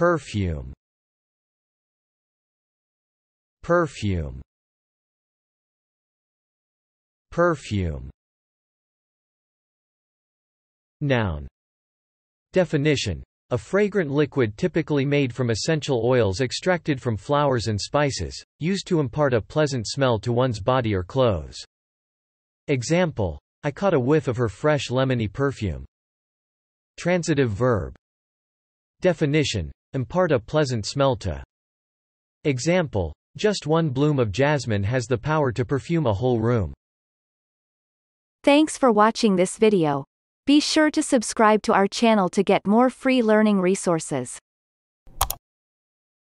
Perfume Perfume Perfume Noun Definition a fragrant liquid typically made from essential oils extracted from flowers and spices, used to impart a pleasant smell to one's body or clothes. Example. I caught a whiff of her fresh lemony perfume. Transitive verb. Definition impart a pleasant smell to. Example. Just one bloom of jasmine has the power to perfume a whole room. Thanks for watching this video. Be sure to subscribe to our channel to get more free learning resources.